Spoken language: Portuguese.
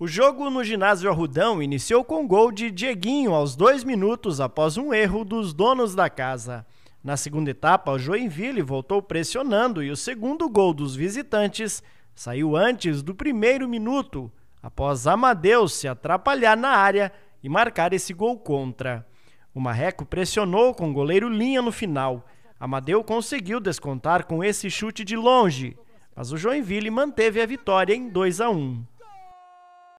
O jogo no ginásio Arrudão iniciou com gol de Dieguinho aos dois minutos após um erro dos donos da casa. Na segunda etapa, o Joinville voltou pressionando e o segundo gol dos visitantes saiu antes do primeiro minuto, após Amadeus se atrapalhar na área e marcar esse gol contra. O Marreco pressionou com o goleiro Linha no final. Amadeu conseguiu descontar com esse chute de longe, mas o Joinville manteve a vitória em 2 a 1.